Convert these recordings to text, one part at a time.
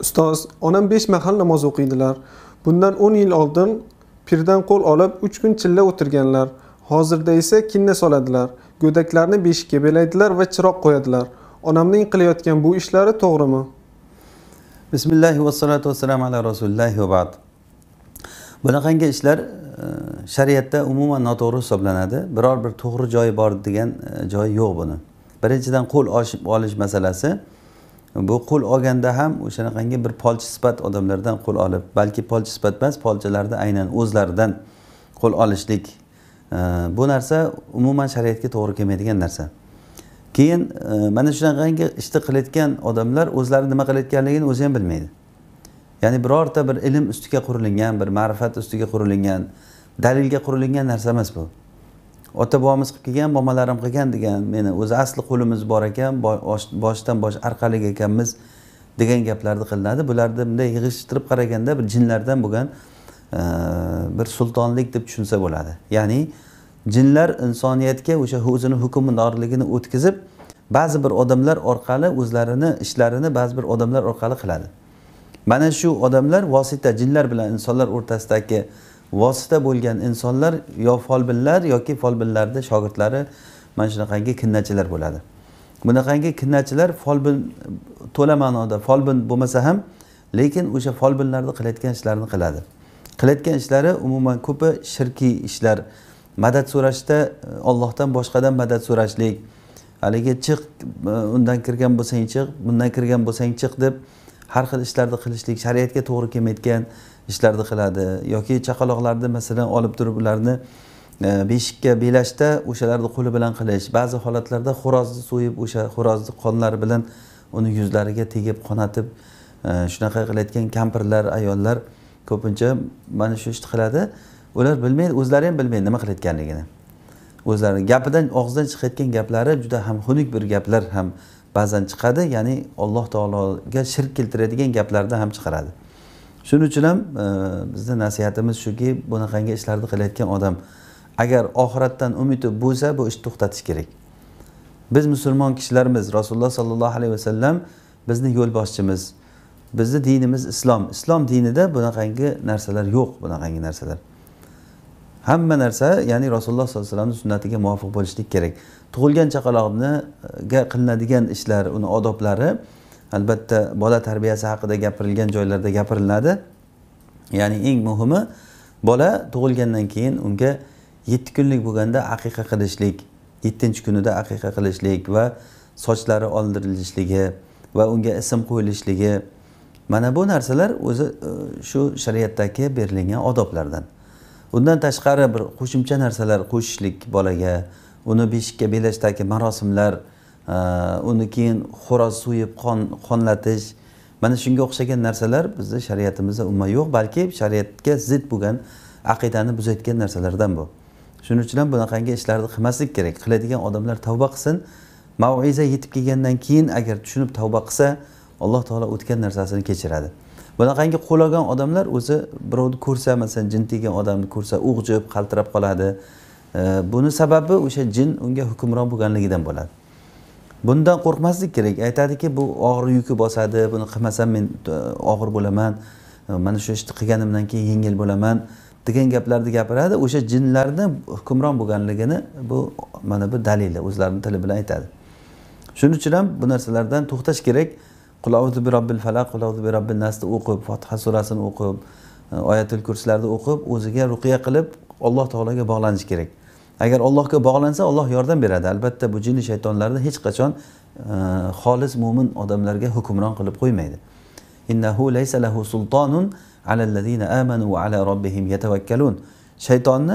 ustoz onam besh mahal namoz o'qiydilar bundan o'n yil oldin pirdan qo'l olib uch kun chilla o'tirganlar hozirda esa kinna soladilar go'daklarni beshikka belaydilar va chiroq qo'yadilar onamning qilayotgan bu ishlari to'g'rimi bismillahi vassalotu vassalam ala rasulillahi vabad bunaqangi ishlar e, shariatda umuman noto'g'ri hisoblanadi biror bir to'g'ri joyi bor degan e, joyi yo'q buni birinchidan qo'l olish masalasi bu qo'l olganda ham o'shanaqangi bir polchi sifat odamlardan qo'l olib balki polchi sifat emas polchilarni aynan o'zlaridan qo'l olishlik bu narsa umuman shariatga to'g'ri kelmaydigan narsa keyin e, mana shunaqangi ishni qilayotgan odamlar o'zlari nima qilayotganligini o'zi ham bilmaydi ya'ni birorta bir ilm ustiga qurilingan bir ma'rifat ustiga qurilingan dalilga qurilingan narsa emas bu ota bobomiz qilib kelgan bomalarim qilgan degan meni o'zi asli qo'limiz bor ekan boshdan bosh orqali ekanmiz degan gaplarni qilinadi bularni bunday yig'ishtirib qaraganda bir jinlardan bo'lgan e, bir sultonlik deb tushunsa bo'ladi ya'ni jinlar insoniyatga o'sha o'zini hukmdorligini o'tkazib ba'zi bir odamlar orqali o'zlarini ishlarini ba'zi bir odamlar orqali qiladi mana shu odamlar vosita jinlar bilan insonlar o'rtasidagi vosita bo'lgan insonlar yo folbinlar yoki folbinlarni shogirdlari mana shunaqangi kinnachilar bo'ladi bunaqangi kinnachilar folbin to'la ma'noda folbin bo'lmasa ham lekin o'sha folbinlarni qilayotgan ishlarini qiladi qilayotgan ishlari umuman ko'pi shirkiy ishlar madad so'rashda ollohdan e, boshqadan madad so'rashlik haligi chiq e, undan kirgan bo'lsang chiq bundan kirgan bo'lsang chiq deb har xil ishlarni qilishlik shariatga to'g'ri kelmayotgan ishlarni qiladi yoki chaqaloqlarni masalan olib turib ularni e, beshikka belashda o'shalarni qo'li bilan qilish ba'zi holatlarda xo'rozni so'yib o'sha xo'rozni qonlari bilan uni yuzlariga tegib qonatib e, shunaqa qilayotgan kampirlar ayollar ko'pincha mana shu ishni qiladi ular bilmaydi o'zlari ham bilmaydi nima qilayotganligini o'zlarini gapidan og'zidan chiqayotgan gaplari juda ham xunuk bir gaplar ham ba'zan chiqadi ya'ni alloh taologa shirk keltiradigan gaplarni ham chiqaradi shuning uchun ham e, bizni nasihatimiz shuki bunaqangi ishlarni qilayotgan odam agar oxiratdan umidi bo'lsa bu ishni to'xtatish kerak biz musulmon kishilarmiz rasululloh sollallohu alayhi vasallam bizni yo'lboshchimiz bizni dinimiz islom islom dinida bunaqangi narsalar yo'q bunaqangi narsalar hamma narsa ya'ni rasululloh sollallohu alayhi vasallamni sunnatiga muvofiq bo'lishlik kerak tug'ilgan chaqaloqniga e, qilinadigan ishlar uni odoblari albatta bola tarbiyasi haqida gapirilgan joylarda gapiriladi ya'ni eng muhimi bola tug'ilgandan keyin unga yetti kunlik bo'lganda aqiqa qilishlik yettinchi kunida aqiqa qilishlik va sochlari oldirilishligi va unga ism qo'yilishligi mana bu narsalar o'zi e, shu shariatdagi berilgan odoblardan undan tashqari bir qo'shimcha narsalar qo'shishlik bolaga uni beshikka belashdagi marosimlar uni keyin xo'roz so'yib qon qonlatish mana shunga o'xshagan narsalar bizni shariatimizda umuman yo'q balki shariatga zid bo'lgan aqidani buzayotgan narsalardan bu shuning uchun ham bunaqangi ishlarni qilmaslik kerak qiladigan odamlar tavba qilsin maviza yetib kelgandan keyin agar tushunib tavba qilsa alloh taolo o'tgan narsasini kechiradi bunaqangi qo'lagan odamlar o'zi birovni ko'rsa masalan jin tegan odamni ko'rsa o'g'jib qaltirab qoladi buni sababi o'sha jin unga hukmron bo'lganligidan bo'ladi bundan qo'rqmaslik kerak aytadiki bu og'ir yuki bosadi buni qilmasam men e, og'ir bo'laman e, mana shu ishni qilganimdan keyin yengil bo'laman degan gaplarni gapiradi o'sha jinlarni hukmron bo'lganligini bu mana bu dalili o'zlarini tili bilan aytadi shuning uchun ham bu narsalardan to'xtash kerak qul robbil falaq nasni o'qib fotiha surasini o'qib e, oyatul kurslarni o'qib o'ziga ruqiya qilib alloh taologa bog'lanish kerak agar allohga bog'lansa alloh yordam beradi albatta bu jinni shaytonlarni hech qachon e, xolis mo'min odamlarga hukmron qilib qo'ymaydi innahu lahu sultonun alallazina amanu va ala robbihim shaytonni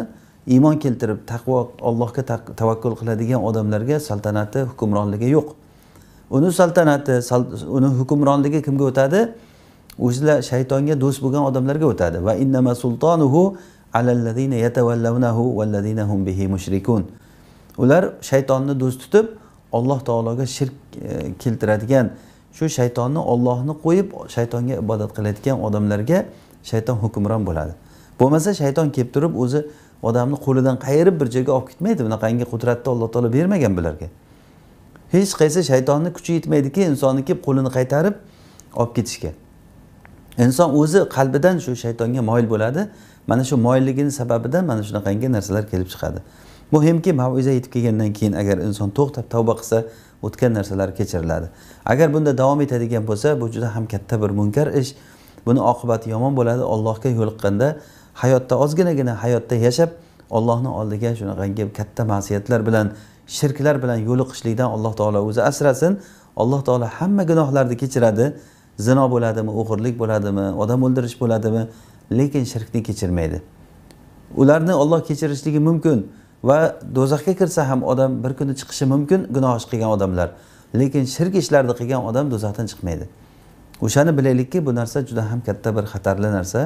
iymon keltirib taqvo allohga tavakkul qiladigan odamlarga saltanati hukmronligi yo'q uni saltanati sal, uni hukmronligi kimga o'tadi o'shalar shaytonga do'st bo'lgan odamlarga o'tadi va innama sultonuhu hum bihi mushrikun ular shaytonni do'st tutib alloh taologa shirk e, keltiradigan shu shaytonni ollohni qo'yib shaytonga ibodat qilayotgan odamlarga shayton hukmron bo'ladi bo'lmasa shayton kelib turib o'zi odamni qo'lidan qayirib bir joyga olib ketmaydi bunaqangi qudratni alloh taolo bermagan bularga hech qaysi shaytonni kuchi yetmaydiki insonni kelib qo'lini qaytarib olib ketishga inson o'zi qalbidan shu shaytonga moyil bo'ladi mana shu moyilligini sababidan mana shunaqangi narsalar kelib chiqadi muhimki maviza yetib kelgandan keyin agar inson to'xtab tavba qilsa o'tgan narsalar kechiriladi agar bunda davom etadigan bo'lsa bu juda ham katta bir munkar ish buni oqibati yomon bo'ladi ollohga yo'liqqanda hayotda ozginagina hayotda yashab ollohni oldiga shunaqangi katta ma'siyatlar bilan shirklar bilan yo'liqishlikdan alloh taolo o'zi asrasin alloh taolo hamma gunohlarni kechiradi zino bo'ladimi o'g'irlik bo'ladimi odam o'ldirish bo'ladimi lekin shirkni kechirmaydi ularni olloh kechirishligi mumkin va do'zaxga kirsa ham odam bir kuni chiqishi mumkin gunoh ish qilgan odamlar lekin shirk ishlarni qilgan odam do'zaxdan chiqmaydi o'shani bilaylikki bu narsa juda ham katta bir xatarli narsa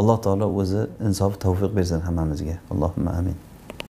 alloh taolo o'zi insof tavfiq bersin hammamizga allohimma amin